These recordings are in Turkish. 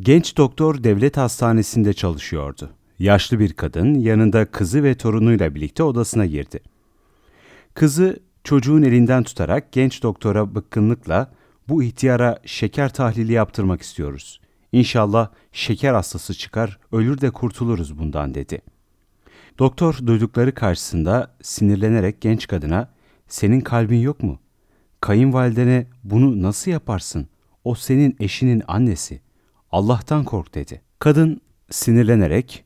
Genç doktor devlet hastanesinde çalışıyordu. Yaşlı bir kadın yanında kızı ve torunuyla birlikte odasına girdi. Kızı çocuğun elinden tutarak genç doktora bıkkınlıkla bu ihtiyara şeker tahlili yaptırmak istiyoruz. İnşallah şeker hastası çıkar, ölür de kurtuluruz bundan dedi. Doktor duydukları karşısında sinirlenerek genç kadına "Senin kalbin yok mu? Kayınvalidene bunu nasıl yaparsın? O senin eşinin annesi." Allah'tan kork dedi. Kadın sinirlenerek,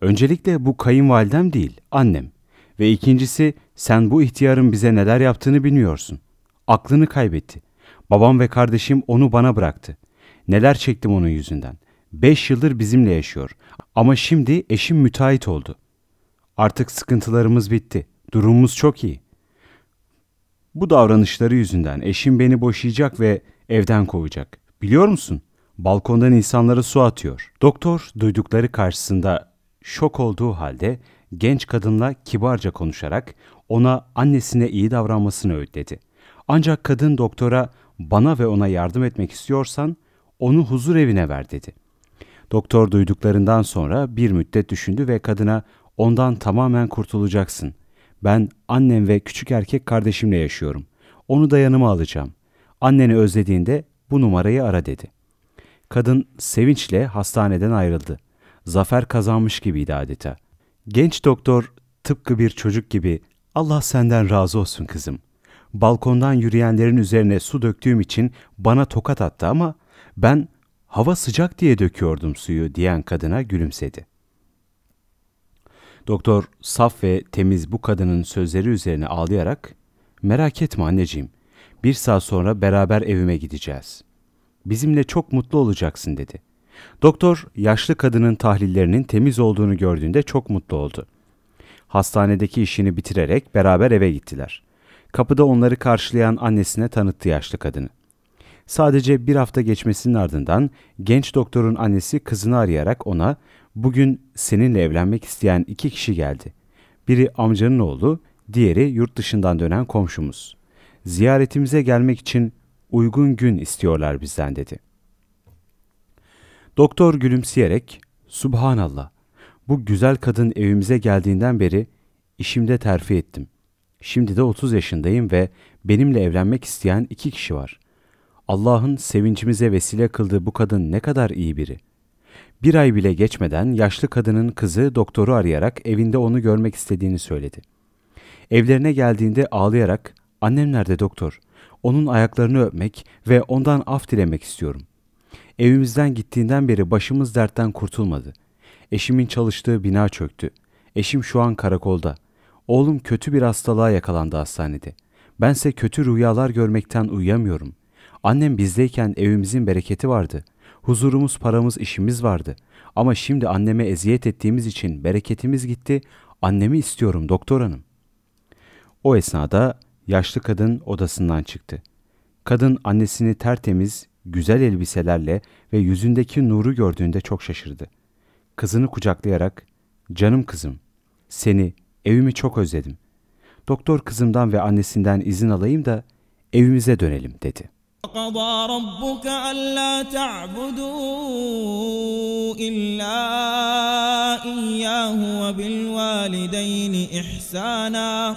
öncelikle bu kayınvalidem değil, annem ve ikincisi sen bu ihtiyarın bize neler yaptığını bilmiyorsun. Aklını kaybetti. Babam ve kardeşim onu bana bıraktı. Neler çektim onun yüzünden. Beş yıldır bizimle yaşıyor. Ama şimdi eşim müteahhit oldu. Artık sıkıntılarımız bitti. Durumumuz çok iyi. Bu davranışları yüzünden eşim beni boşayacak ve evden kovacak. Biliyor musun? balkondan insanlara su atıyor. Doktor duydukları karşısında şok olduğu halde genç kadınla kibarca konuşarak ona annesine iyi davranmasını öğütledi. Ancak kadın doktora bana ve ona yardım etmek istiyorsan onu huzur evine ver dedi. Doktor duyduklarından sonra bir müddet düşündü ve kadına ondan tamamen kurtulacaksın. Ben annem ve küçük erkek kardeşimle yaşıyorum. Onu da yanıma alacağım. Anneni özlediğinde bu numarayı ara dedi. Kadın sevinçle hastaneden ayrıldı. Zafer kazanmış gibiydi adeta. Genç doktor tıpkı bir çocuk gibi Allah senden razı olsun kızım. Balkondan yürüyenlerin üzerine su döktüğüm için bana tokat attı ama ben hava sıcak diye döküyordum suyu diyen kadına gülümsedi. Doktor saf ve temiz bu kadının sözleri üzerine ağlayarak merak etme anneciğim bir saat sonra beraber evime gideceğiz bizimle çok mutlu olacaksın dedi. Doktor yaşlı kadının tahlillerinin temiz olduğunu gördüğünde çok mutlu oldu. Hastanedeki işini bitirerek beraber eve gittiler. Kapıda onları karşılayan annesine tanıttı yaşlı kadını. Sadece bir hafta geçmesinin ardından genç doktorun annesi kızını arayarak ona bugün seninle evlenmek isteyen iki kişi geldi. Biri amcanın oğlu, diğeri yurt dışından dönen komşumuz. Ziyaretimize gelmek için uygun gün istiyorlar bizden dedi. Doktor gülümseyerek, Subhanallah, bu güzel kadın evimize geldiğinden beri işimde terfi ettim. Şimdi de 30 yaşındayım ve benimle evlenmek isteyen iki kişi var. Allah'ın sevincimize vesile kıldığı bu kadın ne kadar iyi biri. Bir ay bile geçmeden yaşlı kadının kızı doktoru arayarak evinde onu görmek istediğini söyledi. Evlerine geldiğinde ağlayarak "Annem nerede doktor? Onun ayaklarını öpmek ve ondan af dilemek istiyorum. Evimizden gittiğinden beri başımız dertten kurtulmadı. Eşimin çalıştığı bina çöktü. Eşim şu an karakolda. Oğlum kötü bir hastalığa yakalandı hastanede. Bense kötü rüyalar görmekten uyuyamıyorum. Annem bizdeyken evimizin bereketi vardı. Huzurumuz, paramız, işimiz vardı. Ama şimdi anneme eziyet ettiğimiz için bereketimiz gitti. Annemi istiyorum doktor hanım. O esnada yaşlı kadın odasından çıktı. Kadın annesini tertemiz, güzel elbiselerle ve yüzündeki nuru gördüğünde çok şaşırdı. Kızını kucaklayarak, ''Canım kızım, seni, evimi çok özledim. Doktor kızımdan ve annesinden izin alayım da evimize dönelim.'' dedi. وقضى ربك ألا تعبدوا إلا إياه وبالوالدين إحساناً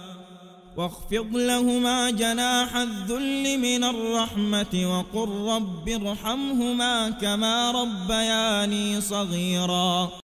واخفض لهما جناح الذل من الرحمة وقل رب ارحمهما كما ربياني صغيراً